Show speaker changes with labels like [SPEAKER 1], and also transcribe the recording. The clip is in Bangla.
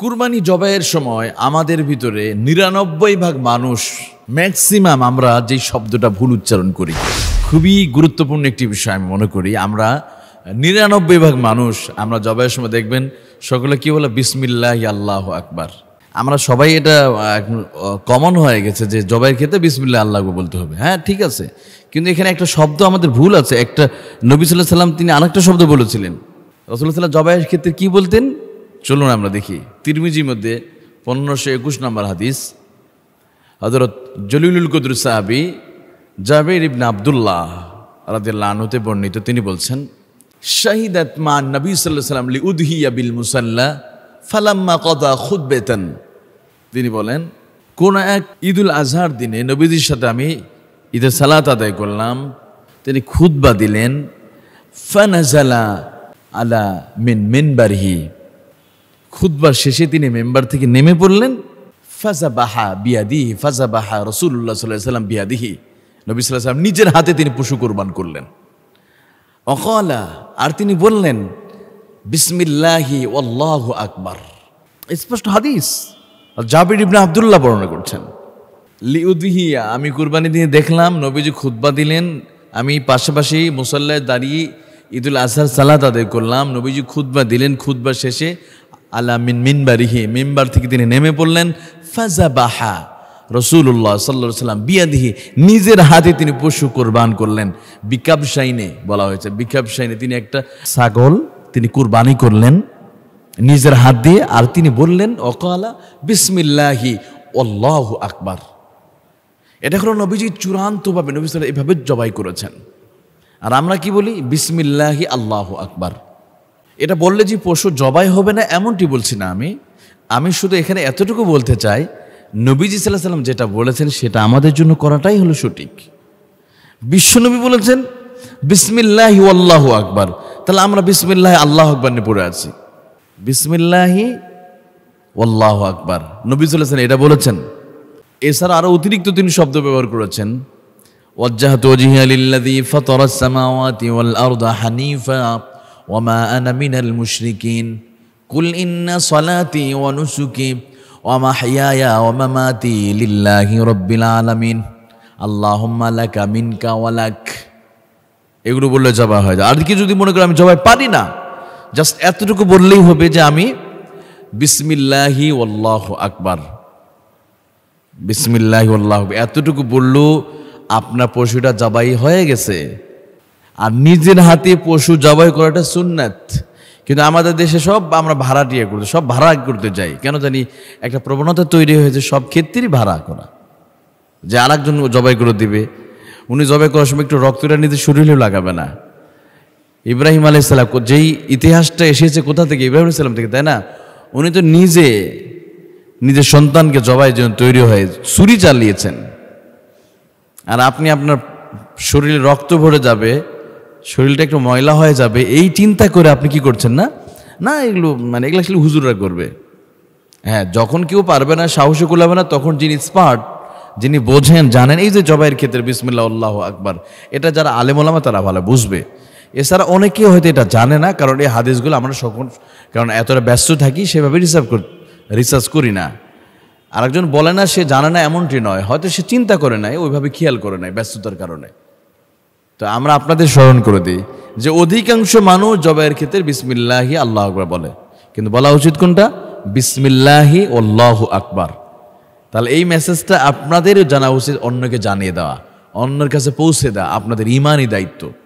[SPEAKER 1] কুরবানি জবাইয়ের সময় আমাদের ভিতরে নিরানব্বই ভাগ মানুষ ম্যাক্সিমাম আমরা যেই শব্দটা ভুল উচ্চারণ করি খুবই গুরুত্বপূর্ণ একটি বিষয় আমি মনে করি আমরা নিরানব্বই ভাগ মানুষ আমরা জবাইয়ের সময় দেখবেন সকলে কি বলে বিসমিল্লাহ আল্লাহ আকবার আমরা সবাই এটা কমন হয়ে গেছে যে জবাইয়ের ক্ষেত্রে বিসমিল্লা আল্লাহকে বলতে হবে হ্যাঁ ঠিক আছে কিন্তু এখানে একটা শব্দ আমাদের ভুল আছে একটা নবী সাল্লাহ সাল্লাম তিনি আরেকটা শব্দ বলেছিলেন রসুল্লাহ সাল্লাহ জবাইয়ের ক্ষেত্রে কি বলতেন চলুন আমরা দেখি তিরমিজির মধ্যে পনেরোশো একুশ নম্বর হাদিস হজরত জলিলুল কদুর সাহাবি জাবের ইবন আবদুল্লাহ রাদিল্লা আনহতে বর্ণিত তিনি বলছেন শাহিদ মা নবী সাল্লাহ সাল্লাম লি উদহিয়া বিল মুসাল্লা ফালাম্মা কদা খুদ বেতন তিনি বলেন কোন এক ঈদুল আজহার দিনে নবীজির সাথে আমি ঈদের সালাত আদায় করলাম তিনি খুদ্া দিলেন ফানাজালা আলা মিন মিনবারহি খুদ্বার শেষে তিনি মেম্বার থেকে নেমে পড়লেন ফাজা বাহা বিয়াদিহি ফাজা বাহা রসুল্লাহ সাল্লাহ সাল্লাম বিয়াদিহি নবী সাল্লাহ সাল্লাম নিজের হাতে তিনি পশু কোরবান করলেন অকলা আর তিনি বললেন বিসমিল্লাহি অল্লাহ আকবার স্পষ্ট হাদিস জাবির ইবনা আবদুল্লাহ বর্ণনা করছেন লিউদিহিয়া আমি কুরবানি দিয়ে দেখলাম নবীজি খুদ্া দিলেন আমি পাশাপাশি মুসল্লায় দাঁড়িয়ে ঈদুল আজহার সালাদ আদায় করলাম নবীজি খুদ্া দিলেন খুদ্া শেষে আল্লাহ মিন মিনবারিহি মিনবার থেকে তিনি নেমে পড়লেন ফাজা বাহা রসুল্লাহ সাল্লা সাল্লাম বিয়াদিহি নিজের হাতে তিনি পশু কোরবান করলেন সাইনে বলা হয়েছে সাইনে তিনি একটা ছাগল তিনি কুরবানি করলেন নিজের হাত দিয়ে আর তিনি বললেন অকালা বিসমিল্লাহি অল্লাহ আকবার এটা হলো নবীজি চূড়ান্তভাবে নবী সাল এভাবে জবাই করেছেন আর আমরা কি বলি বিসমিল্লাহি আল্লাহ আকবার এটা বললে যে পশু জবাই হবে না এমনটি বলছি না আমি আমি শুধু এখানে এতটুকু বলতে চাই নবীজি সাল্লাহ সাল্লাম যেটা বলেছেন সেটা আমাদের জন্য করাটাই হলো সঠিক বিশ্বনবী বলেছেন বিসমিল্লাহি আল্লাহ আকবার তাহলে আমরা বিসমিল্লাহ আল্লাহ আকবার নিয়ে পড়ে আছি বিসমিল্লাহি আল্লাহ আকবার নবী চলেছেন এটা বলেছেন এছাড়া আরও অতিরিক্ত তিনি শব্দ ব্যবহার করেছেন ওয়াজ্জাহাত ওয়াজিহা লিল্লাযী ফাতারাস সামাওয়াতি ওয়াল আরদা হানিফা ওমা আনা মিনাল মুশরিকিন কুল ইন্না সলাতি ওয়া নুসুকি ওয়া মাহইয়ায়া ওয়া মামাতি লিল্লাহি রব্বিল আলামিন আল্লাহুম্মা লাকা মিনকা ওয়া লাক এগুলো বললে জবাই হয় আর কি যদি মনে করি আমি জবাই পারি না জাস্ট এতটুকু বললেই হবে যে আমি বিসমিল্লাহি ওল্লাহ আকবার বিসমিল্লাহি ওল্লাহ এতটুকু বললেও আপনার পশুটা জবাই হয়ে গেছে আর নিজের হাতে পশু জবাই করাটা সুন্নাত কিন্তু আমাদের দেশে সব আমরা ভাড়া দিয়ে করতে সব ভাড়া করতে যাই কেন জানি একটা প্রবণতা তৈরি হয়েছে সব ক্ষেত্রেই ভাড়া করা যে আর একজন জবাই করে দিবে উনি জবাই করার সময় একটু রক্তটা নিজের শরীরেও লাগাবে না ইব্রাহিম আলাইসাল্লাম যেই ইতিহাসটা এসেছে কোথা থেকে ইব্রাহিম আলাইসাল্লাম থেকে তাই না উনি তো নিজে নিজের সন্তানকে জবাই জন্য তৈরি হয়ে ছুরি চালিয়েছেন আর আপনি আপনার শরীরে রক্ত ভরে যাবে শরীরটা একটু ময়লা হয়ে যাবে এই চিন্তা করে আপনি কি করছেন না না এগুলো মানে এগুলো আসলে হুজুররা করবে হ্যাঁ যখন কেউ পারবে না সাহস কুলাবে না তখন যিনি স্পার্ট যিনি বোঝেন জানেন এই যে জবাইয়ের ক্ষেত্রে বিসমিল্লা আল্লাহ আকবার এটা যারা আলেম ওলামা তারা ভালো বুঝবে এছাড়া অনেকে হয়তো এটা জানে না কারণ এই হাদিসগুলো আমরা সকল কারণ এতটা ব্যস্ত থাকি সেভাবে রিসার্চ কর রিসার্চ করি না আরেকজন বলে না সে জানে না এমনটি নয় হয়তো সে চিন্তা করে নাই ওইভাবে খেয়াল করে নাই ব্যস্ততার কারণে তো আমরা আপনাদের স্মরণ করে দিই যে অধিকাংশ মানুষ জবাইয়ের ক্ষেত্রে বিসমিল্লাহি আল্লাহ আকবর বলে কিন্তু বলা উচিত কোনটা বিসমিল্লাহি আল্লাহ আকবার তাহলে এই মেসেজটা আপনাদের জানা উচিত অন্যকে জানিয়ে দেওয়া অন্যের কাছে পৌঁছে দেওয়া আপনাদের ইমানই দায়িত্ব